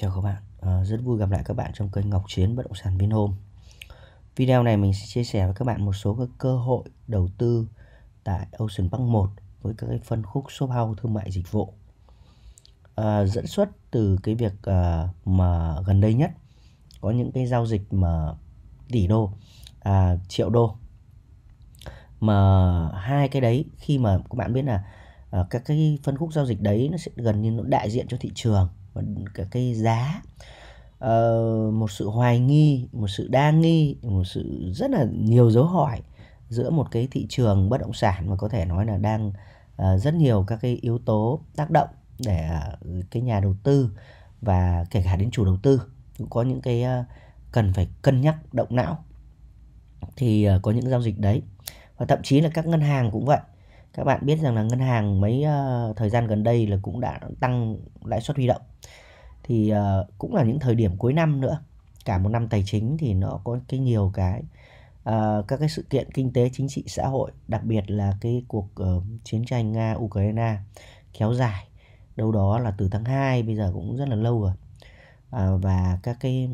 Chào các bạn, à, rất vui gặp lại các bạn trong kênh Ngọc Chiến Bất Động Sản Biên Hôm Video này mình sẽ chia sẻ với các bạn một số các cơ hội đầu tư tại Ocean Park 1 với các cái phân khúc shop house thương mại dịch vụ à, Dẫn xuất từ cái việc à, mà gần đây nhất có những cái giao dịch mà tỷ đô, à, triệu đô mà hai cái đấy khi mà các bạn biết là à, các cái phân khúc giao dịch đấy nó sẽ gần như nó đại diện cho thị trường và cả cái giá uh, một sự hoài nghi một sự đa nghi một sự rất là nhiều dấu hỏi giữa một cái thị trường bất động sản mà có thể nói là đang uh, rất nhiều các cái yếu tố tác động để uh, cái nhà đầu tư và kể cả đến chủ đầu tư cũng có những cái uh, cần phải cân nhắc động não thì uh, có những giao dịch đấy và thậm chí là các ngân hàng cũng vậy các bạn biết rằng là ngân hàng mấy uh, thời gian gần đây là cũng đã tăng lãi suất huy động thì uh, cũng là những thời điểm cuối năm nữa cả một năm tài chính thì nó có cái nhiều cái uh, các cái sự kiện kinh tế chính trị xã hội đặc biệt là cái cuộc uh, chiến tranh nga ukraine kéo dài đâu đó là từ tháng 2 bây giờ cũng rất là lâu rồi uh, và các cái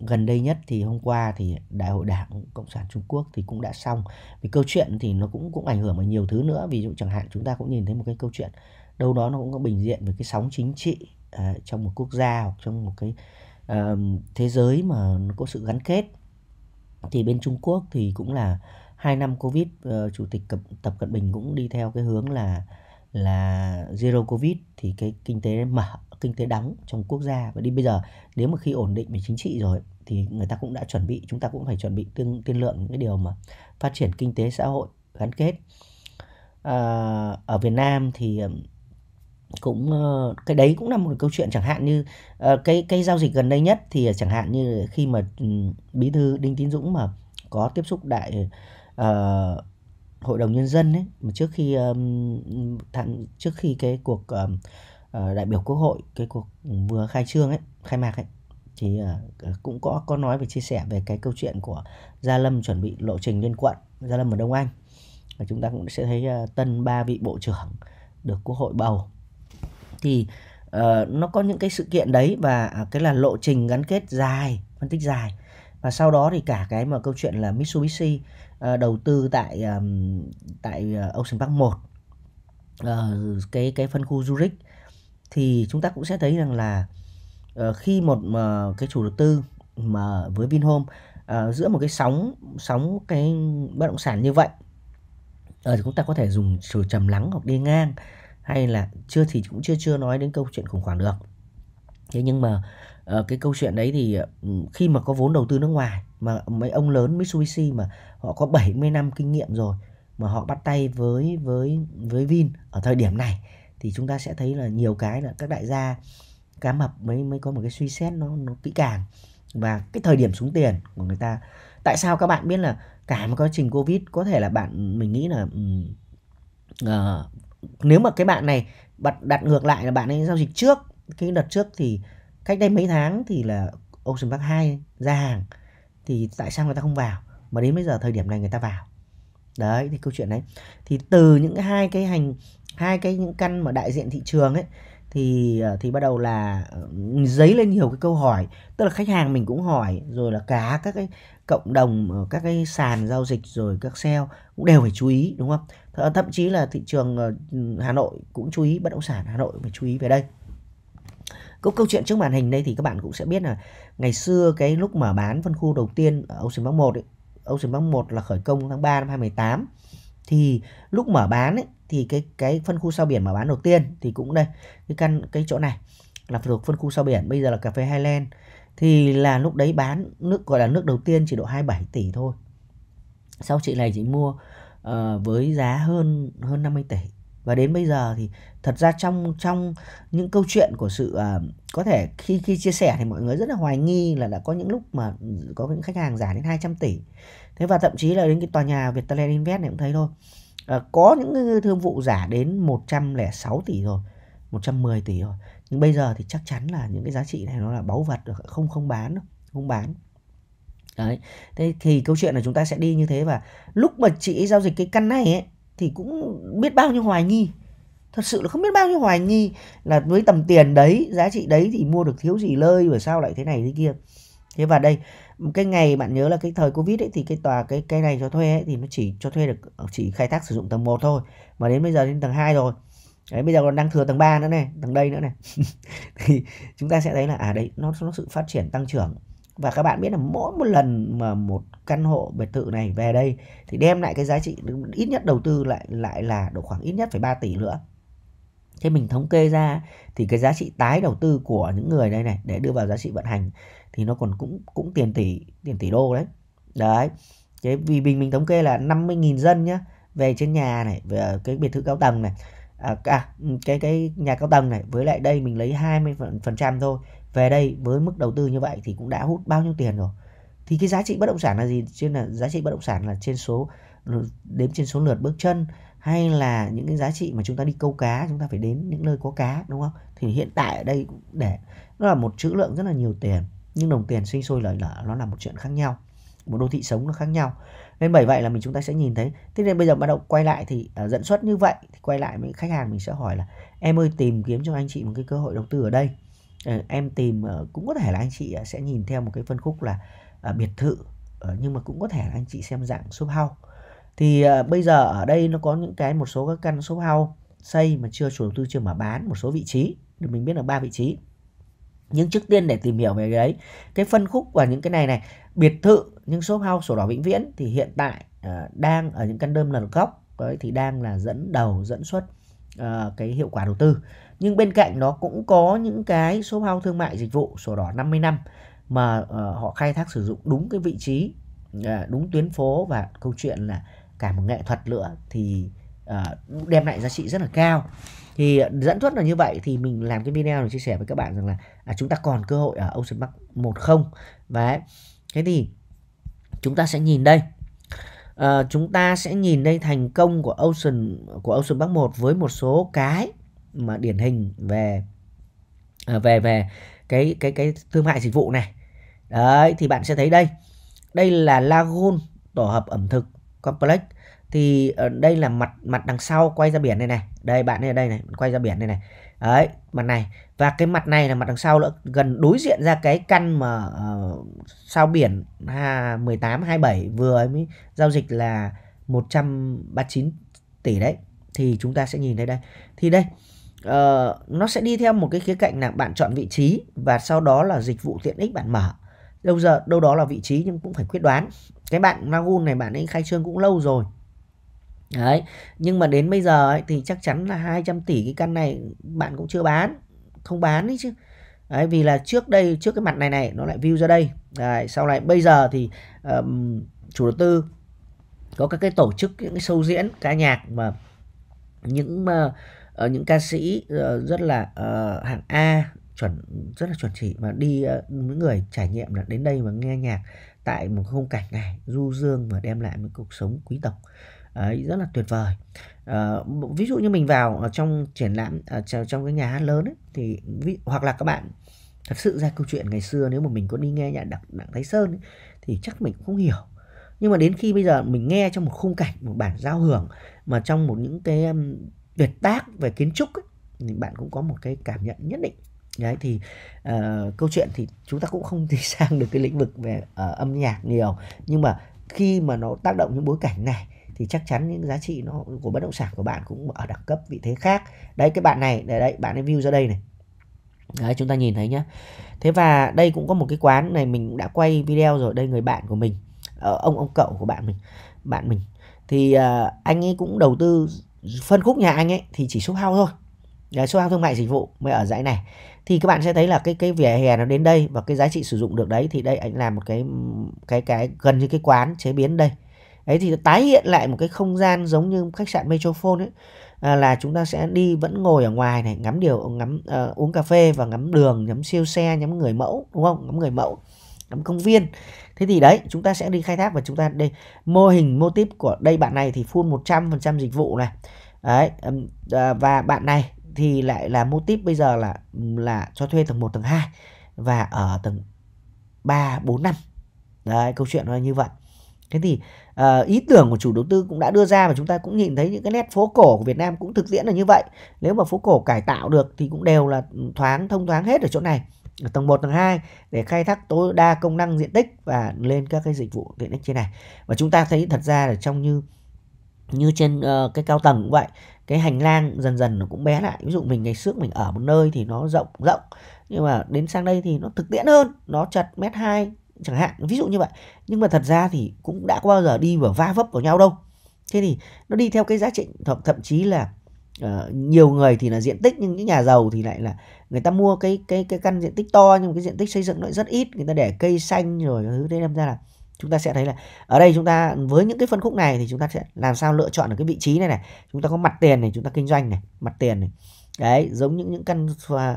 gần đây nhất thì hôm qua thì đại hội đảng cộng sản trung quốc thì cũng đã xong vì câu chuyện thì nó cũng cũng ảnh hưởng vào nhiều thứ nữa ví dụ chẳng hạn chúng ta cũng nhìn thấy một cái câu chuyện đâu đó nó cũng có bình diện về cái sóng chính trị à, trong một quốc gia hoặc trong một cái à, thế giới mà nó có sự gắn kết thì bên Trung Quốc thì cũng là hai năm covid uh, chủ tịch Cập, tập cận bình cũng đi theo cái hướng là là zero covid thì cái kinh tế mở kinh tế đóng trong quốc gia và đi bây giờ nếu mà khi ổn định về chính trị rồi thì người ta cũng đã chuẩn bị chúng ta cũng phải chuẩn bị tương tiên lượng những cái điều mà phát triển kinh tế xã hội gắn kết à, ở Việt Nam thì cũng ờ, cái đấy cũng là một câu chuyện chẳng hạn như ờ, cái cái giao dịch gần đây nhất thì ờ, chẳng hạn như khi mà ừ, bí thư đinh tiến dũng mà có tiếp xúc đại uh, hội đồng nhân dân ấy mà trước khi um, thẳng, trước khi cái cuộc uh, đại biểu quốc hội cái cuộc vừa khai trương ấy khai mạc ấy thì uh, cũng có có nói về chia sẻ về cái câu chuyện của gia lâm chuẩn bị lộ trình lên quận gia lâm ở đông anh và chúng ta cũng sẽ thấy uh, tân ba vị bộ trưởng được quốc hội bầu thì uh, nó có những cái sự kiện đấy và à, cái là lộ trình gắn kết dài phân tích dài và sau đó thì cả cái mà câu chuyện là Mitsubishi uh, đầu tư tại um, tại ờ, Ocean Park 1 uh, cái cái phân khu Zurich thì chúng ta cũng sẽ thấy rằng là uh, khi một uh, cái chủ đầu tư mà với Vinhome uh, giữa một cái sóng sóng cái bất động sản như vậy uh, thì chúng ta có thể dùng sự trầm lắng hoặc đi ngang hay là chưa thì cũng chưa chưa nói đến câu chuyện khủng hoảng được thế nhưng mà uh, cái câu chuyện đấy thì uh, khi mà có vốn đầu tư nước ngoài mà mấy ông lớn Mitsubishi mà họ có 70 năm kinh nghiệm rồi mà họ bắt tay với với với Vin ở thời điểm này thì chúng ta sẽ thấy là nhiều cái là các đại gia cá mập mới mới có một cái suy xét nó nó kỹ càng và cái thời điểm xuống tiền của người ta tại sao các bạn biết là cả một quá trình covid có thể là bạn mình nghĩ là uh, nếu mà cái bạn này đặt đặt ngược lại là bạn ấy giao dịch trước cái đợt trước thì cách đây mấy tháng thì là Ocean Park 2 ra hàng thì tại sao người ta không vào mà đến bây giờ thời điểm này người ta vào đấy thì câu chuyện đấy thì từ những hai cái hành hai cái những căn mà đại diện thị trường ấy thì ờ, thì bắt đầu là ờ, dấy lên nhiều cái câu hỏi tức là khách hàng mình cũng hỏi rồi là cả các cái cộng đồng ờ, các cái sàn giao dịch rồi các sale cũng đều phải chú ý đúng không Ờ, thậm chí là thị trường ờ, Hà Nội cũng chú ý bất động sản Hà Nội phải chú ý về đây câu câu chuyện trước màn hình đây thì các bạn cũng sẽ biết là ngày xưa cái lúc mở bán phân khu đầu tiên ở Ocean Park 1 ấy, Ocean Park 1 là khởi công tháng 3 năm 2018 thì lúc mở bán ấy, thì cái cái phân khu sao biển mở bán đầu tiên thì cũng đây cái căn cái chỗ này là thuộc phân khu sao biển bây giờ là cà phê Highland thì là lúc đấy bán nước gọi là nước đầu tiên chỉ độ 27 tỷ thôi sau chị này chị mua Ờ, với giá hơn hơn 50 tỷ và đến bây giờ thì thật ra trong trong những câu chuyện của sự uh, có thể khi khi chia sẻ thì mọi người rất là hoài nghi là đã có những lúc mà có những khách hàng giả đến 200 tỷ thế và thậm chí là đến cái tòa nhà Viettel Invest này cũng thấy thôi uh, có những thương vụ giả đến 106 tỷ rồi 110 tỷ rồi nhưng bây giờ thì chắc chắn là những cái giá trị này nó là báu vật không không bán đâu không bán đấy thế thì câu chuyện là chúng ta sẽ đi như thế và lúc mà chị giao dịch cái căn này ấy, thì cũng biết bao nhiêu hoài nghi thật sự là không biết bao nhiêu hoài nghi là với tầm tiền đấy giá trị đấy thì mua được thiếu gì lơi và sao lại thế này thế kia thế và đây cái ngày bạn nhớ là cái thời covid ấy thì cái tòa cái cái này cho thuê ấy, thì nó chỉ cho thuê được chỉ khai thác sử dụng tầng 1 thôi mà đến bây giờ đến tầng 2 rồi đấy bây giờ còn đang thừa tầng 3 nữa này tầng đây nữa này thì chúng ta sẽ thấy là à đấy nó nó sự phát triển tăng trưởng và các bạn biết là mỗi một lần mà một căn hộ biệt thự này về đây thì đem lại cái giá trị ít nhất đầu tư lại lại là độ khoảng ít nhất phải 3 tỷ nữa thế mình thống kê ra thì cái giá trị tái đầu tư của những người đây này để đưa vào giá trị vận hành thì nó còn cũng cũng tiền tỷ tiền tỷ đô đấy đấy thế vì mình mình thống kê là 50.000 dân nhá về trên nhà này về cái biệt thự cao tầng này à, à cái cái nhà cao tầng này với lại đây mình lấy 20 phần trăm thôi về đây với mức đầu tư như vậy thì cũng đã hút bao nhiêu tiền rồi thì cái giá trị bất động sản là gì trên là giá trị bất động sản là trên số đếm trên số lượt bước chân hay là những cái giá trị mà chúng ta đi câu cá chúng ta phải đến những nơi có cá đúng không thì hiện tại ở đây cũng để nó là một chữ lượng rất là nhiều tiền nhưng đồng tiền sinh sôi lợi lở nó là một chuyện khác nhau một đô thị sống nó khác nhau nên bởi vậy là mình chúng ta sẽ nhìn thấy thế nên bây giờ bắt đầu quay lại thì uh, dẫn xuất như vậy thì quay lại với khách hàng mình sẽ hỏi là em ơi tìm kiếm cho anh chị một cái cơ hội đầu tư ở đây Ừ, em tìm ờ, cũng có thể là anh chị ờ, sẽ nhìn theo một cái phân khúc là ờ, biệt thự nhưng mà cũng có thể là anh chị xem dạng shop house thì bây giờ ở đây nó có những cái một số các căn shop house xây mà chưa chủ đầu tư chưa mở bán một số vị trí được mình biết là ba vị trí nhưng trước tiên để tìm hiểu về cái đấy cái phân khúc và những cái này này biệt thự nhưng shop house sổ đỏ vĩnh viễn thì hiện tại đang ở những căn đơn lần góc đấy thì đang là dẫn đầu dẫn xuất cái hiệu quả đầu tư nhưng bên cạnh nó cũng có những cái shop house thương mại dịch vụ sổ đỏ 50 năm mà uh, họ khai thác sử dụng đúng cái vị trí uh, đúng tuyến phố và câu chuyện là cả một nghệ thuật nữa thì uh, đem lại giá trị rất là cao thì dẫn xuất là như vậy thì mình làm cái video để chia sẻ với các bạn rằng là à, chúng ta còn cơ hội ở Ocean Park một không và thế thì chúng ta sẽ nhìn đây à, chúng ta sẽ nhìn đây thành công của Ocean của Ocean Park 1 với một số cái mà điển hình về à, về về cái cái cái thương mại dịch vụ này đấy thì bạn sẽ thấy đây đây là lagoon tổ hợp ẩm thực complex thì ở ờ, đây là mặt mặt đằng sau quay ra biển này này đây bạn ấy ở đây này quay ra biển này này đấy mặt này và cái mặt này là mặt đằng sau nữa gần đối diện ra cái căn mà uh, ờ, sao biển ha 18 27 vừa ấy mới giao dịch là 139 tỷ đấy thì chúng ta sẽ nhìn thấy đây thì đây Ờ, nó sẽ đi theo một cái khía cạnh là bạn chọn vị trí và sau đó là dịch vụ tiện ích bạn mở đâu giờ đâu đó là vị trí nhưng cũng phải quyết đoán cái bạn Nagun này bạn ấy khai trương cũng lâu rồi đấy nhưng mà đến bây giờ ấy, thì chắc chắn là 200 tỷ cái căn này bạn cũng chưa bán không bán đấy chứ đấy vì là trước đây trước cái mặt này này nó lại view ra đây đấy, sau này bây giờ thì um, chủ đầu tư có các cái tổ chức những cái show diễn ca nhạc mà những mà ờ, uh, uh, những ca sĩ uh, rất là uh, hạng A chuẩn rất là chuẩn chỉ mà đi uh, những người trải nghiệm là đến đây mà nghe nhạc tại một khung cảnh này du dương và đem lại một cuộc sống quý tộc ấy rất là tuyệt vời à, ví dụ như mình vào ở trong triển lãm ở trong, trong cái nhà hát lớn ấy, thì ví, hoặc là các bạn thật sự ra câu chuyện ngày xưa nếu mà mình có đi nghe nhạc đặng đặng thái sơn ấy, thì chắc mình cũng không hiểu nhưng mà đến khi bây giờ mình nghe trong một khung cảnh một bản giao hưởng mà trong một những cái tuyệt tác về kiến trúc ấy, thì bạn cũng có một cái cảm nhận nhất định đấy thì uh, câu chuyện thì chúng ta cũng không đi sang được cái lĩnh vực về uh, âm nhạc nhiều nhưng mà khi mà nó tác động những bối cảnh này thì chắc chắn những giá trị nó của bất động sản của bạn cũng ở đẳng cấp vị thế khác đấy cái bạn này để đấy bạn ấy view ra đây này đấy chúng ta nhìn thấy nhá thế và đây cũng có một cái quán này mình đã quay video rồi đây người bạn của mình ờ, ông ông cậu của bạn mình bạn mình thì uh, anh ấy cũng đầu tư phân khúc nhà anh ấy thì chỉ shop house thôi đấy, shop house thương mại dịch vụ mới ở dãy này thì các bạn sẽ thấy là cái cái vỉa hè nó đến đây và cái giá trị sử dụng được đấy thì đây anh làm một cái cái cái gần như cái quán chế biến đây ấy thì tái hiện lại một cái không gian giống như khách sạn Metrophone ấy à, là chúng ta sẽ đi vẫn ngồi ở ngoài này ngắm điều ngắm uh, uống cà phê và ngắm đường ngắm siêu xe ngắm người mẫu đúng không ngắm người mẫu ngắm công viên thế thì đấy chúng ta sẽ đi khai thác và chúng ta đây mô hình mô típ của đây bạn này thì full 100% dịch vụ này đấy à, và bạn này thì lại là mô típ bây giờ là là cho thuê tầng 1 tầng 2 và ở tầng 3 4 5 đấy câu chuyện nó là như vậy thế thì uh, ý tưởng của chủ đầu tư cũng đã đưa ra và chúng ta cũng nhìn thấy những cái nét phố cổ của Việt Nam cũng thực diễn là như vậy nếu mà phố cổ cải tạo được thì cũng đều là thoáng thông thoáng hết ở chỗ này ở tầng 1, tầng 2 để khai thác tối đa công năng diện tích và lên các cái dịch vụ tiện ích trên này. Và chúng ta thấy thật ra là trong như như trên uh, cái cao tầng cũng vậy, cái hành lang dần dần nó cũng bé lại. Ví dụ mình ngày trước mình ở một nơi thì nó rộng rộng nhưng mà đến sang đây thì nó thực tiễn hơn, nó chật mét 2 chẳng hạn, ví dụ như vậy. Nhưng mà thật ra thì cũng đã có bao giờ đi vào va vấp vào nhau đâu. Thế thì nó đi theo cái giá trị thậm, thậm chí là Ờ, nhiều người thì là diện tích nhưng những nhà giàu thì lại là người ta mua cái cái cái căn diện tích to nhưng cái diện tích xây dựng nó rất ít người ta để cây xanh rồi thứ thế nên ra là chúng ta sẽ thấy là ở đây chúng ta với những cái phân khúc này thì chúng ta sẽ làm sao lựa chọn được cái vị trí này này chúng ta có mặt tiền này chúng ta kinh doanh này mặt tiền này đấy giống những những căn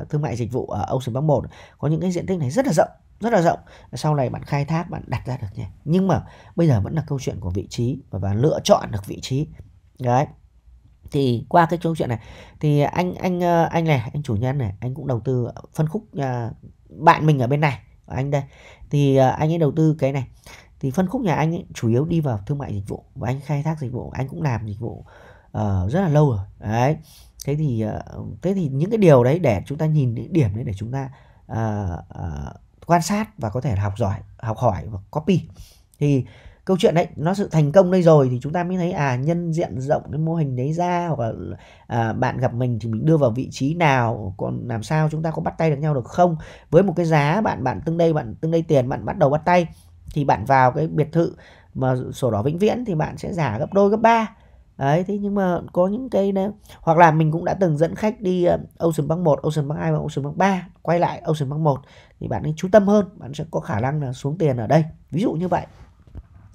thương mại dịch vụ ở Ocean Park 1 có những cái diện tích này rất là rộng rất là rộng sau này bạn khai thác bạn đặt ra được nha nhưng mà bây giờ vẫn là câu chuyện của vị trí và, và lựa chọn được vị trí đấy thì qua cái câu chuyện này thì anh anh ờ, anh này anh chủ nhân này anh cũng đầu tư phân khúc nhà ờ, bạn mình ở bên này anh đây thì ờ, anh ấy đầu tư cái này thì phân khúc nhà anh ấy chủ yếu đi vào thương mại dịch vụ và anh khai thác dịch vụ anh cũng làm dịch vụ uh, rất là lâu rồi đấy thế thì uh, thế thì những cái điều đấy để chúng ta nhìn những điểm đấy để chúng ta uh, uh, quan sát và có thể học giỏi học hỏi và copy thì câu chuyện đấy nó sự thành công đây rồi thì chúng ta mới thấy à nhân diện rộng cái mô hình đấy ra hoặc là à, bạn gặp mình thì mình đưa vào vị trí nào còn làm sao chúng ta có bắt tay được nhau được không với một cái giá bạn bạn tương đây bạn tương đây tiền bạn bắt đầu bắt tay thì bạn vào cái biệt thự mà sổ đỏ vĩnh viễn thì bạn sẽ giả gấp đôi gấp ba đấy thế nhưng mà có những cái đấy hoặc là mình cũng đã từng dẫn khách đi ờ, Ocean Park 1, Ocean Park 2 và Ocean Park 3 quay lại Ocean Park 1 thì bạn nên chú tâm hơn bạn sẽ có khả năng là xuống tiền ở đây ví dụ như vậy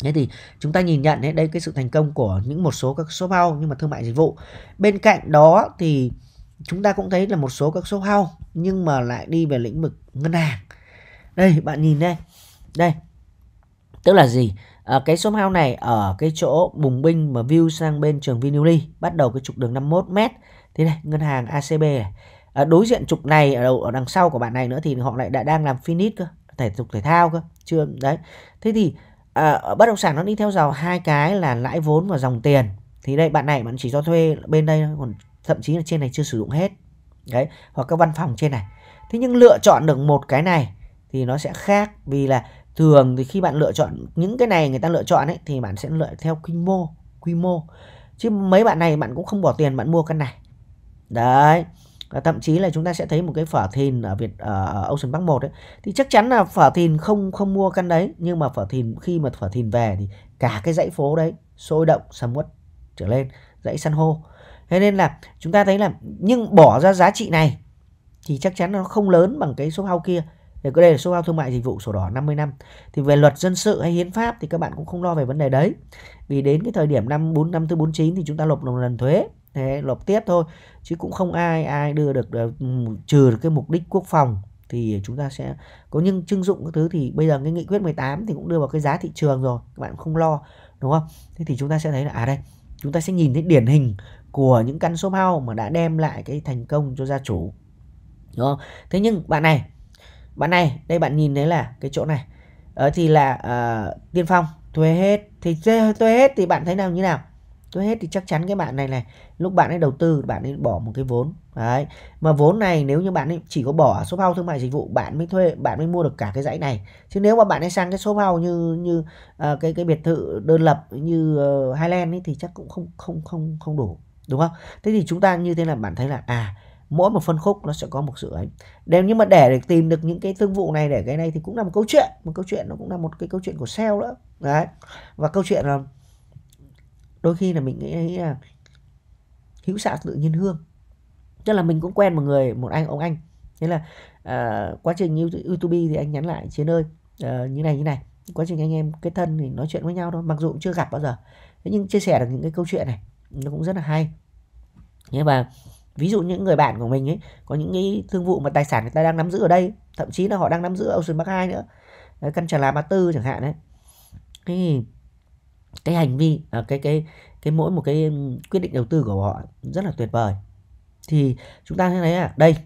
Thế thì chúng ta nhìn nhận đấy, đây cái sự thành công của những một số các shop house nhưng mà thương mại dịch vụ. Bên cạnh đó thì chúng ta cũng thấy là một số các shop house nhưng mà lại đi về lĩnh vực ngân hàng. Đây bạn nhìn đây. Đây. Tức là gì? À, cái shop house này ở cái chỗ bùng binh mà view sang bên trường Vinuli bắt đầu cái trục đường 51 m. Thế này, ngân hàng ACB này. À, đối diện trục này ở đầu ở đằng sau của bạn này nữa thì họ lại đã đang làm finish cơ, thể dục thể thao cơ. Chưa đấy. Thế thì à, ở bất động sản nó đi theo dòng hai cái là lãi vốn và dòng tiền thì đây bạn này bạn chỉ cho thuê bên đây còn thậm chí là trên này chưa sử dụng hết đấy hoặc các văn phòng trên này thế nhưng lựa chọn được một cái này thì nó sẽ khác vì là thường thì khi bạn lựa chọn những cái này người ta lựa chọn ấy thì bạn sẽ lựa theo quy mô quy mô chứ mấy bạn này bạn cũng không bỏ tiền bạn mua căn này đấy à, thậm chí là chúng ta sẽ thấy một cái phở thìn ở Việt ờ, ở Ocean Park 1 ấy thì chắc chắn là phở thìn không không mua căn đấy nhưng mà phở thìn khi mà phở thìn về thì cả cái dãy phố đấy sôi động sầm uất trở lên dãy san hô thế nên là chúng ta thấy là nhưng bỏ ra giá trị này thì chắc chắn nó không lớn bằng cái số house kia thì đây là số house thương mại dịch vụ sổ đỏ 50 năm thì về luật dân sự hay hiến pháp thì các bạn cũng không lo về vấn đề đấy vì đến cái thời điểm năm 4 năm thứ 49 thì chúng ta lộp một lần thuế thế lộp tiếp thôi chứ cũng không ai ai đưa được ờ, trừ được cái mục đích quốc phòng thì chúng ta sẽ có những trưng dụng các thứ thì bây giờ cái nghị quyết 18 thì cũng đưa vào cái giá thị trường rồi các bạn không lo đúng không thế thì chúng ta sẽ thấy là à đây chúng ta sẽ nhìn thấy điển hình của những căn shop house mà đã đem lại cái thành công cho gia chủ đúng không thế nhưng bạn này bạn này đây bạn nhìn thấy là cái chỗ này ờ, thì là uh, tiên phong thuê hết thì thuê hết thì bạn thấy nào như nào tôi hết thì chắc chắn cái bạn này này lúc bạn ấy đầu tư bạn ấy bỏ một cái vốn đấy mà vốn này nếu như bạn ấy chỉ có bỏ shop house thương mại dịch vụ bạn mới thuê bạn mới mua được cả cái dãy này chứ nếu mà bạn ấy sang cái shop house như như uh, cái cái biệt thự đơn lập như uh, Highland ấy thì chắc cũng không không không không đủ đúng không thế thì chúng ta như thế là bạn thấy là à mỗi một phân khúc nó sẽ có một sự ấy đều nhưng mà để được tìm được những cái thương vụ này để cái này thì cũng là một câu chuyện một câu chuyện nó cũng là một cái câu chuyện của sale nữa đấy và câu chuyện là đôi khi là mình nghĩ là hữu xạ tự nhiên hương tức là mình cũng quen một người một anh ông anh thế là uh, quá trình youtube thì anh nhắn lại chiến ơi uh, như này như này quá trình anh em kết thân thì nói chuyện với nhau thôi mặc dù cũng chưa gặp bao giờ thế nhưng chia sẻ được những cái câu chuyện này nó cũng rất là hay thế và ví dụ những người bạn của mình ấy có những cái thương vụ mà tài sản người ta đang nắm giữ ở đây thậm chí là họ đang nắm giữ Ocean Park hai nữa ờ, căn trà lá ba tư chẳng hạn đấy thì cái hành vi à, cái cái cái mỗi một cái quyết định đầu tư của họ rất là tuyệt vời thì chúng ta thấy đấy à đây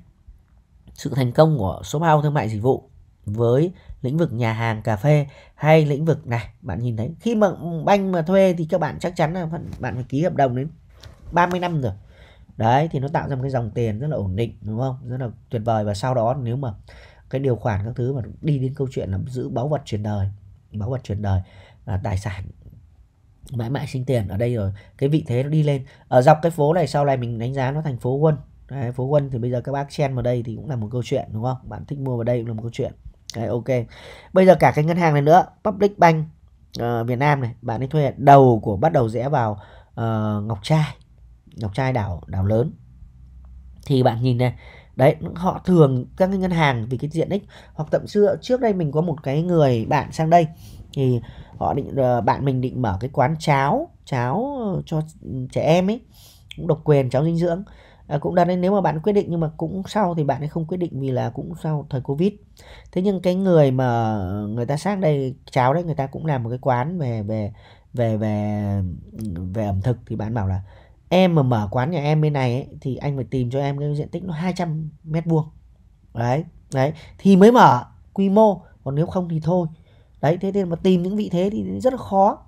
sự thành công của shop house thương mại dịch vụ với lĩnh vực nhà hàng cà phê hay lĩnh vực này bạn nhìn thấy khi mà banh mà thuê thì các bạn chắc chắn là bạn phải ký hợp đồng đến 30 năm rồi đấy thì nó tạo ra một cái dòng tiền rất là ổn định đúng không rất là tuyệt vời và sau đó nếu mà cái điều khoản các thứ mà đi đến câu chuyện là giữ báu vật truyền đời báu vật truyền đời là tài sản mãi mãi sinh tiền ở đây rồi cái vị thế nó đi lên ở dọc cái phố này sau này mình đánh giá nó thành phố quân Đấy, phố quân thì bây giờ các bác chen vào đây thì cũng là một câu chuyện đúng không bạn thích mua vào đây cũng là một câu chuyện Đấy, ok bây giờ cả cái ngân hàng này nữa public bank uh, việt nam này bạn ấy thuê đầu của bắt đầu rẽ vào uh, ngọc trai ngọc trai đảo đảo lớn thì bạn nhìn này đấy họ thường các cái ngân hàng vì cái diện ích hoặc thậm chí trước đây mình có một cái người bạn sang đây thì họ định ờ, bạn mình định mở cái quán cháo cháo ờ, cho trẻ em ấy cũng độc quyền cháo dinh dưỡng à, cũng đặt nên nếu mà bạn quyết định nhưng mà cũng sau thì bạn ấy không quyết định vì là cũng sau thời covid thế nhưng cái người mà người ta sang đây cháo đấy người ta cũng làm một cái quán về về về về về ẩm thực thì bạn bảo là em mà mở quán nhà em bên này ấy, thì anh phải tìm cho em cái diện tích nó 200 mét vuông đấy đấy thì mới mở quy mô còn nếu không thì thôi đấy thế nên mà tìm những vị thế thì rất là khó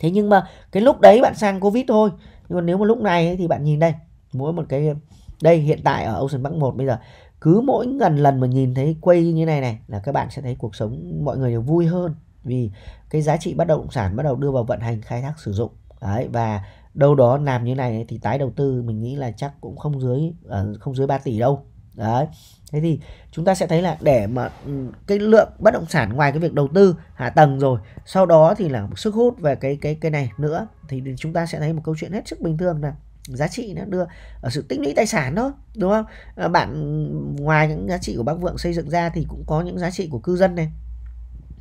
thế nhưng mà cái lúc đấy bạn sang covid thôi nhưng mà nếu mà lúc này ấy, thì bạn nhìn đây mỗi một cái đây hiện tại ở Ocean Park 1 bây giờ cứ mỗi gần lần mà nhìn thấy quay như này này là các bạn sẽ thấy cuộc sống mọi người đều vui hơn vì cái giá trị bất động sản bắt đầu đưa vào vận hành khai thác sử dụng đấy và đâu đó làm như này thì tái đầu tư mình nghĩ là chắc cũng không dưới ờ, không dưới 3 tỷ đâu đấy thế thì chúng ta sẽ thấy là để mà ừ, cái lượng bất động sản ngoài cái việc đầu tư hạ tầng rồi sau đó thì là một sức hút về cái cái cái này nữa thì chúng ta sẽ thấy một câu chuyện hết sức bình thường là giá trị nó đưa ở sự tích lũy tài sản đó đúng không ờ, bạn ừ, ngoài những giá trị của bác vượng xây dựng ra thì cũng có những giá trị của cư dân này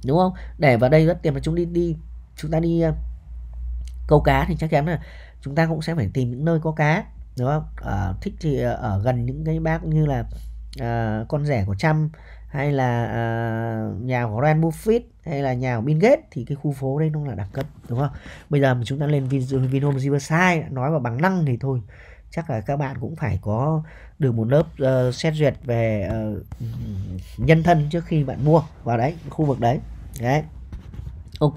đúng không để vào đây rất tiền mà chúng đi đi chúng ta đi ờ, câu cá thì chắc chắn là chúng ta cũng sẽ phải tìm những nơi có cá đúng không ở ờ, thích thì ờ, ở gần những cái bác như là uh, con rẻ của Trump hay là uh, nhà của Ryan Buffett hay là nhà của Bill Gates thì cái khu phố đây nó là đẳng cấp đúng không bây giờ mà chúng ta lên Vinhome Riverside nói vào bằng năng thì thôi chắc là các bạn cũng phải có được một lớp uh, xét duyệt về uh, nhân thân trước khi bạn mua vào đấy khu vực đấy đấy Ok,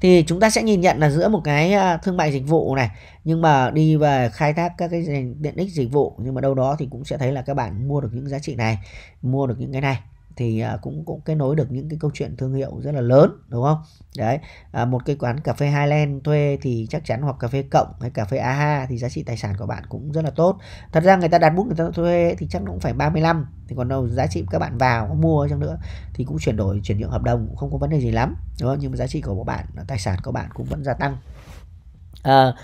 thì chúng ta sẽ nhìn nhận là giữa một cái à, thương mại dịch vụ này nhưng mà đi về khai thác các cái tiện ích dịch vụ nhưng mà đâu đó thì cũng sẽ thấy là các bạn mua được những giá trị này, mua được những cái này thì à, cũng cũng kết nối được những cái câu chuyện thương hiệu rất là lớn đúng không đấy à, một cái quán cà phê Highland thuê thì chắc chắn hoặc cà phê cộng hay cà phê aha thì giá trị tài sản của bạn cũng rất là tốt thật ra người ta đặt bút người ta thuê thì chắc cũng phải 35 thì còn đâu giá trị các bạn vào mua chăng nữa thì cũng chuyển đổi chuyển nhượng hợp đồng cũng không có vấn đề gì lắm đúng không nhưng mà giá trị của bạn tài sản của bạn cũng vẫn gia tăng à,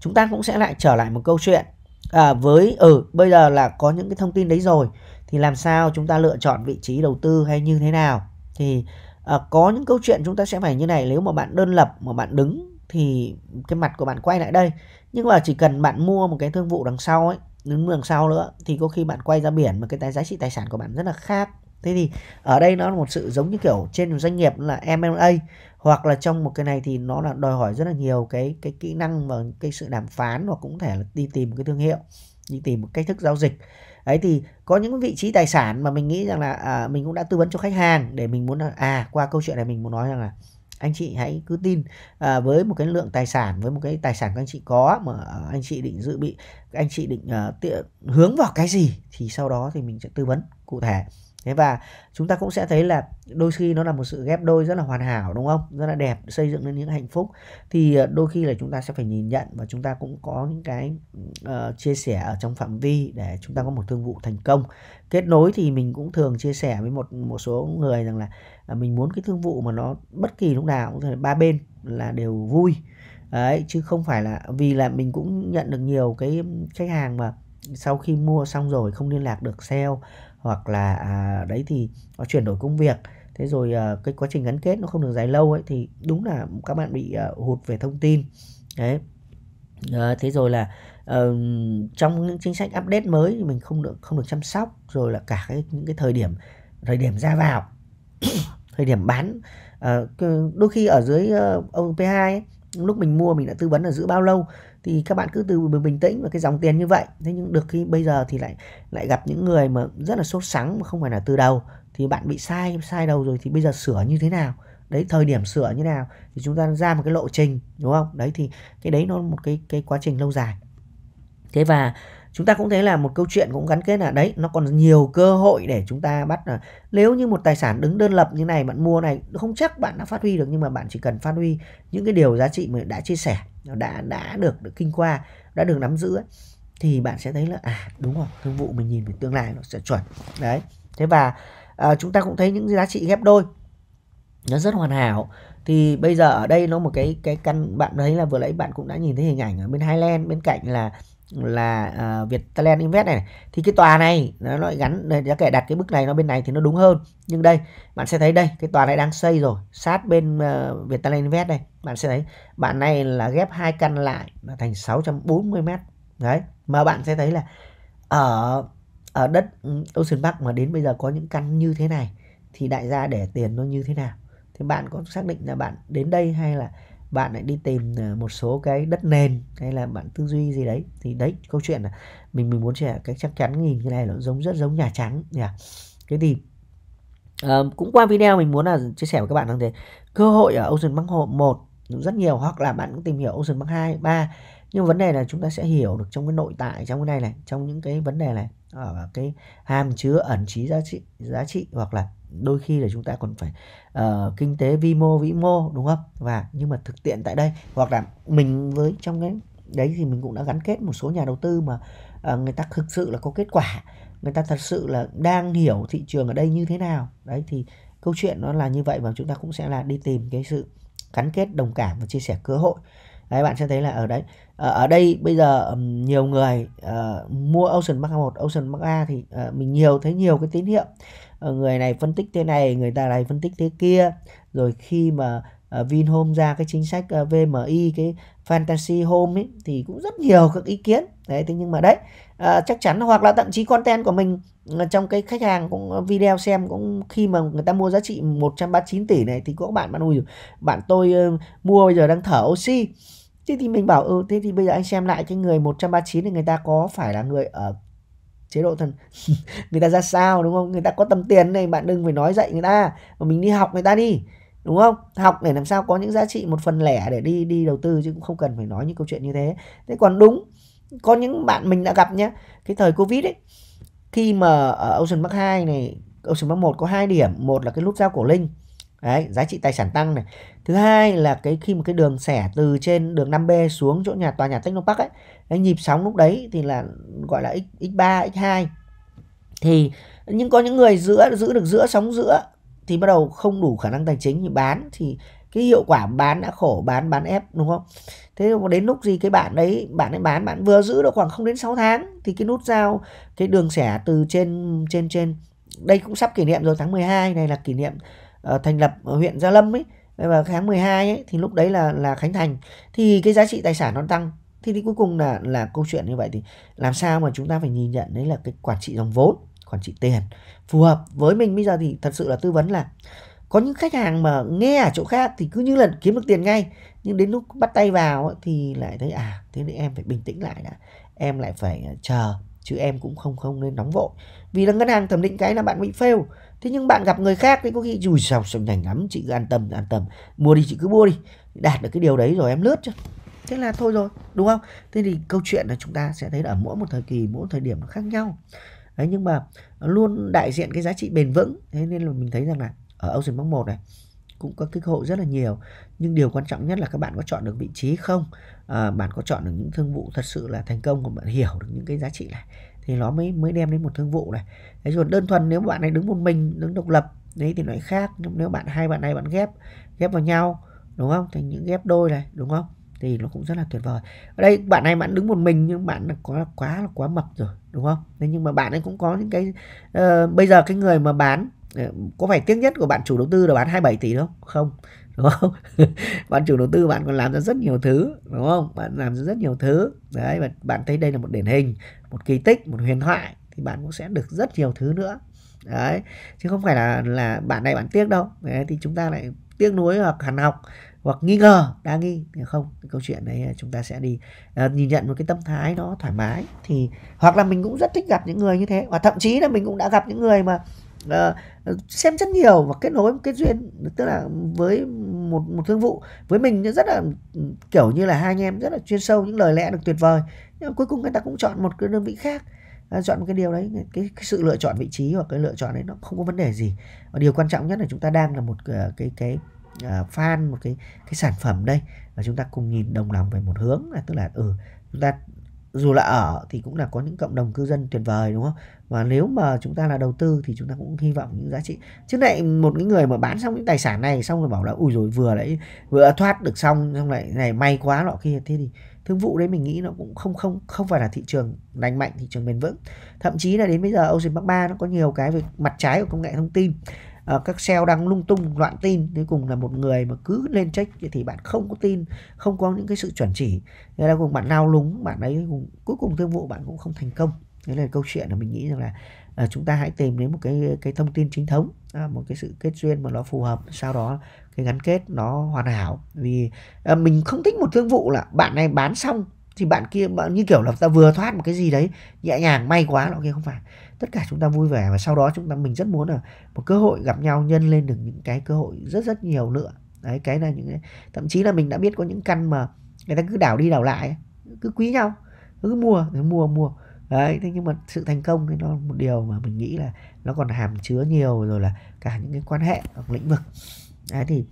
chúng ta cũng sẽ lại trở lại một câu chuyện à, với ở ừ, bây giờ là có những cái thông tin đấy rồi thì làm sao chúng ta lựa chọn vị trí đầu tư hay như thế nào thì à, có những câu chuyện chúng ta sẽ phải như này nếu mà bạn đơn lập mà bạn đứng thì cái mặt của bạn quay lại đây nhưng mà chỉ cần bạn mua một cái thương vụ đằng sau ấy đứng đằng sau nữa thì có khi bạn quay ra biển mà cái tài giá trị tài sản của bạn rất là khác thế thì ở đây nó là một sự giống như kiểu trên doanh nghiệp là M&A hoặc là trong một cái này thì nó là đòi hỏi rất là nhiều cái cái kỹ năng và cái sự đàm phán hoặc cũng thể là đi tìm cái thương hiệu đi tìm một cách thức giao dịch ấy thì có những vị trí tài sản mà mình nghĩ rằng là à, mình cũng đã tư vấn cho khách hàng để mình muốn à qua câu chuyện này mình muốn nói rằng là anh chị hãy cứ tin à, với một cái lượng tài sản với một cái tài sản các anh chị có mà anh chị định dự bị anh chị định uh, tiện, hướng vào cái gì thì sau đó thì mình sẽ tư vấn cụ thể thế và chúng ta cũng sẽ thấy là đôi khi nó là một sự ghép đôi rất là hoàn hảo đúng không rất là đẹp xây dựng lên những hạnh phúc thì ờ, đôi khi là chúng ta sẽ phải nhìn nhận và chúng ta cũng có những cái uh, chia sẻ ở trong phạm vi để chúng ta có một thương vụ thành công kết nối thì mình cũng thường chia sẻ với một một số người rằng là à, mình muốn cái thương vụ mà nó bất kỳ lúc nào cũng thể ba bên là đều vui đấy chứ không phải là vì là mình cũng nhận được nhiều cái khách hàng mà sau khi mua xong rồi không liên lạc được sale hoặc là à, đấy thì nó chuyển đổi công việc thế rồi à, cái quá trình gắn kết nó không được dài lâu ấy thì đúng là các bạn bị à, hụt về thông tin đấy à, thế rồi là uh, trong những chính sách update mới thì mình không được không được chăm sóc rồi là cả cái những cái thời điểm thời điểm ra vào thời điểm bán uh, đôi khi ở dưới uh, OP2 ấy, lúc mình mua mình đã tư vấn là giữ bao lâu thì các bạn cứ từ bình tĩnh và cái dòng tiền như vậy thế nhưng được khi bây giờ thì lại lại gặp những người mà rất là sốt sắng mà không phải là từ đầu thì bạn bị sai sai đầu rồi thì bây giờ sửa như thế nào đấy thời điểm sửa như nào thì chúng ta ra một cái lộ trình đúng không đấy thì cái đấy nó một cái cái quá trình lâu dài thế và chúng ta cũng thấy là một câu chuyện cũng gắn kết là đấy nó còn nhiều cơ hội để chúng ta bắt là ờ, nếu như một tài sản đứng đơn lập như này bạn mua này không chắc bạn đã phát huy được nhưng mà bạn chỉ cần phát huy những cái điều giá trị mà đã chia sẻ đã đã được, được kinh qua đã được nắm giữ ấy, thì bạn sẽ thấy là à đúng rồi thương vụ mình nhìn về tương lai nó sẽ chuẩn đấy thế và à, chúng ta cũng thấy những giá trị ghép đôi nó rất hoàn hảo thì bây giờ ở đây nó một cái cái căn bạn thấy là vừa nãy bạn cũng đã nhìn thấy hình ảnh ở bên Highland bên cạnh là là uh, Vietland Invest này, này thì cái tòa này nó lại gắn giá kể đặt cái bức này nó bên này thì nó đúng hơn nhưng đây bạn sẽ thấy đây cái tòa này đang xây rồi sát bên uh, Vietland Invest đây bạn sẽ thấy bạn này là ghép hai căn lại là thành 640 mét đấy mà bạn sẽ thấy là ở ở đất ừ, Ocean Park mà đến bây giờ có những căn như thế này thì đại gia để tiền nó như thế nào thì bạn có xác định là bạn đến đây hay là bạn lại đi tìm ờ, một số cái đất nền hay là bạn tư duy gì đấy thì đấy câu chuyện là mình mình muốn trẻ cái chắc chắn nhìn cái này nó giống rất giống nhà trắng nhỉ thế thì uh, cũng qua video mình muốn là chia sẻ với các bạn rằng thế cơ hội ở Ocean Bank 1 rất nhiều hoặc là bạn cũng tìm hiểu Ocean Bank 2, 3 nhưng vấn đề là chúng ta sẽ hiểu được trong cái nội tại trong cái này này trong những cái vấn đề này ở à, cái hàm chứa ẩn trí giá trị giá trị hoặc là đôi khi là chúng ta còn phải uh, kinh tế vi mô vĩ mô đúng không và nhưng mà thực tiện tại đây hoặc là mình với trong cái đấy thì mình cũng đã gắn kết một số nhà đầu tư mà uh, người ta thực sự là có kết quả người ta thật sự là đang hiểu thị trường ở đây như thế nào đấy thì câu chuyện nó là như vậy và chúng ta cũng sẽ là đi tìm cái sự gắn kết đồng cảm và chia sẻ cơ hội đấy bạn sẽ thấy là ở đấy ở đây bây giờ nhiều người uh, mua Ocean Mark 1, Ocean Mark A thì uh, mình nhiều thấy nhiều cái tín hiệu uh, người này phân tích thế này, người ta này phân tích thế kia rồi khi mà uh, Vinhome ra cái chính sách uh, VMI cái fantasy home ấy, thì cũng rất nhiều các ý kiến đấy thế nhưng mà đấy à, chắc chắn hoặc là thậm chí content của mình à, trong cái khách hàng cũng à, video xem cũng khi mà người ta mua giá trị 139 tỷ này thì có bạn bạn ui bạn tôi uh, mua bây giờ đang thở oxy thế thì mình bảo ừ thế thì bây giờ anh xem lại cái người 139 thì người ta có phải là người ở chế độ thần người ta ra sao đúng không người ta có tầm tiền này bạn đừng phải nói dạy người ta mà mình đi học người ta đi đúng không học để làm sao có những giá trị một phần lẻ để đi đi đầu tư chứ cũng không cần phải nói những câu chuyện như thế thế còn đúng có những bạn mình đã gặp nhé cái thời covid ấy khi mà ở Ocean Park 2 này Ocean Park 1 có hai điểm một là cái nút giao cổ linh Đấy, giá trị tài sản tăng này. Thứ hai là cái khi mà cái đường xẻ từ trên đường 5B xuống chỗ nhà tòa nhà Technopark ấy, cái nhịp sóng lúc đấy thì là gọi là x x3, x2. Thì nhưng có những người giữa giữ được giữa sóng giữa thì bắt đầu không đủ khả năng tài chính thì bán thì cái hiệu quả bán đã khổ bán bán ép đúng không thế mà đến lúc gì cái bạn đấy bạn ấy bán bạn vừa giữ được khoảng không đến 6 tháng thì cái nút giao cái đường xẻ từ trên trên trên đây cũng sắp kỷ niệm rồi tháng 12 này là kỷ niệm uh, thành lập huyện Gia Lâm ấy và tháng 12 ấy thì lúc đấy là là Khánh Thành thì cái giá trị tài sản nó tăng thì, thì cuối cùng là là câu chuyện như vậy thì làm sao mà chúng ta phải nhìn nhận đấy là cái quản trị dòng vốn quản trị tiền phù hợp với mình bây giờ thì thật sự là tư vấn là có những khách hàng mà nghe ở chỗ khác thì cứ như là kiếm được tiền ngay nhưng đến lúc bắt tay vào thì lại thấy à thế nên em phải bình tĩnh lại đã em lại phải à, chờ chứ em cũng không không nên nóng vội vì là ngân hàng thẩm định cái là bạn bị fail thế nhưng bạn gặp người khác thì có khi rủi sao sầm nhanh lắm chị cứ an tâm an tâm mua đi chị cứ mua đi đạt được cái điều đấy rồi em lướt chứ thế là thôi rồi đúng không thế thì câu chuyện là chúng ta sẽ thấy là ở mỗi một thời kỳ mỗi một thời điểm nó khác nhau đấy, nhưng mà luôn đại diện cái giá trị bền vững thế nên là mình thấy rằng là ở Ocean Bank 1 này cũng có cơ hội rất là nhiều nhưng điều quan trọng nhất là các bạn có chọn được vị trí không à, bạn có chọn được những thương vụ thật sự là thành công và bạn hiểu được những cái giá trị này thì nó mới mới đem đến một thương vụ này thế còn đơn thuần nếu bạn này đứng một mình đứng độc lập đấy thì nó khác nhưng nếu bạn hai bạn này bạn ghép ghép vào nhau đúng không thành những ghép đôi này đúng không thì nó cũng rất là tuyệt vời ở đây bạn này bạn đứng một mình nhưng bạn là có quá là quá mập rồi đúng không thế nhưng mà bạn ấy cũng có những cái uh, bây giờ cái người mà bán ờ, có phải tiếc nhất của bạn chủ đầu tư là bán 27 tỷ không không đúng không bạn chủ đầu tư bạn còn làm ra rất nhiều thứ đúng không bạn làm ra rất nhiều thứ đấy và bạn thấy đây là một điển hình một kỳ tích một huyền thoại thì bạn cũng sẽ được rất nhiều thứ nữa đấy chứ không phải là là bạn này bạn tiếc đâu đấy, thì chúng ta lại tiếc nuối hoặc hằn học hoặc nghi ngờ đa nghi thì không cái câu chuyện đấy chúng ta sẽ đi uh, nhìn nhận một cái tâm thái nó thoải mái thì hoặc là mình cũng rất thích gặp những người như thế và thậm chí là mình cũng đã gặp những người mà uh, xem rất nhiều và kết nối một cái duyên tức là với một một thương vụ với mình rất là kiểu như là hai anh em rất là chuyên sâu những lời lẽ được tuyệt vời nhưng cuối cùng người ta cũng chọn một cái đơn vị khác chọn một cái điều đấy cái, cái sự lựa chọn vị trí hoặc cái lựa chọn đấy nó không có vấn đề gì và điều quan trọng nhất là chúng ta đang là một cái cái uh, fan một cái cái sản phẩm đây và chúng ta cùng nhìn đồng lòng về một hướng là tức là ừ chúng ta dù là ở thì cũng là có những cộng đồng cư dân tuyệt vời đúng không và nếu mà chúng ta là đầu tư thì chúng ta cũng hy vọng những giá trị chứ lại một cái người mà bán xong những tài sản này xong rồi bảo là ui rồi vừa lại vừa thoát được xong xong lại này may quá lọ kia thế thì thương vụ đấy mình nghĩ nó cũng không không không phải là thị trường lành mạnh thị trường bền vững thậm chí là đến bây giờ Ocean Park 3 nó có nhiều cái về mặt trái của công nghệ thông tin à, các sale đang lung tung loạn tin cuối cùng là một người mà cứ lên check thì bạn không có tin không có những cái sự chuẩn chỉ thế là cùng bạn lao lúng bạn ấy cùng, cuối cùng thương vụ bạn cũng không thành công đấy là câu chuyện là mình nghĩ rằng là à, chúng ta hãy tìm đến một cái cái thông tin chính thống à, một cái sự kết duyên mà nó phù hợp sau đó cái gắn kết nó hoàn hảo vì à, mình không thích một thương vụ là bạn này bán xong thì bạn kia như kiểu là ta vừa thoát một cái gì đấy nhẹ nhàng may quá nó kia không phải tất cả chúng ta vui vẻ và sau đó chúng ta mình rất muốn là một cơ hội gặp nhau nhân lên được những cái cơ hội rất rất nhiều nữa đấy cái là những thậm chí là mình đã biết có những căn mà người ta cứ đảo đi đảo lại cứ quý nhau cứ mua cứ mua mua đấy thế nhưng mà sự thành công thì nó một điều mà mình nghĩ là nó còn hàm chứa nhiều rồi là cả những cái quan hệ hoặc lĩnh vực đấy thì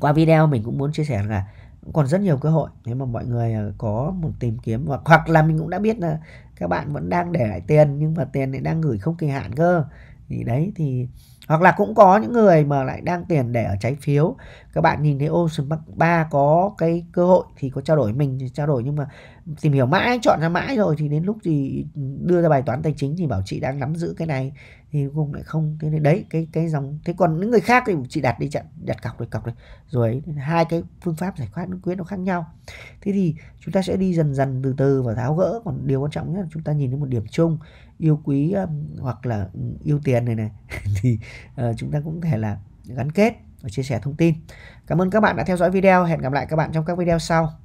qua video mình cũng muốn chia sẻ là còn rất nhiều cơ hội nếu mà mọi người à, có một tìm kiếm hoặc hoặc là mình cũng đã biết là các bạn vẫn đang để lại tiền nhưng mà tiền lại đang gửi không kỳ hạn cơ thì đấy thì hoặc là cũng có những người mà lại đang tiền để ở trái phiếu các bạn nhìn thấy Ocean Bank 3 có cái cơ hội thì có trao đổi mình thì trao đổi nhưng mà tìm hiểu mãi chọn ra mãi rồi thì đến lúc thì đưa ra bài toán tài chính thì bảo chị đang nắm giữ cái này thì cùng lại không cái đấy cái cái dòng thế còn những người khác thì chị đặt đi chặn đặt cọc rồi cọc rồi rồi hai cái phương pháp giải quyết quyết nó khác nhau thế thì chúng ta sẽ đi dần dần từ từ và tháo gỡ còn điều quan trọng nhất là chúng ta nhìn đến một điểm chung yêu quý um, hoặc là ừ, yêu tiền này này thì uh, chúng ta cũng thể là gắn kết và chia sẻ thông tin cảm ơn các bạn đã theo dõi video hẹn gặp lại các bạn trong các video sau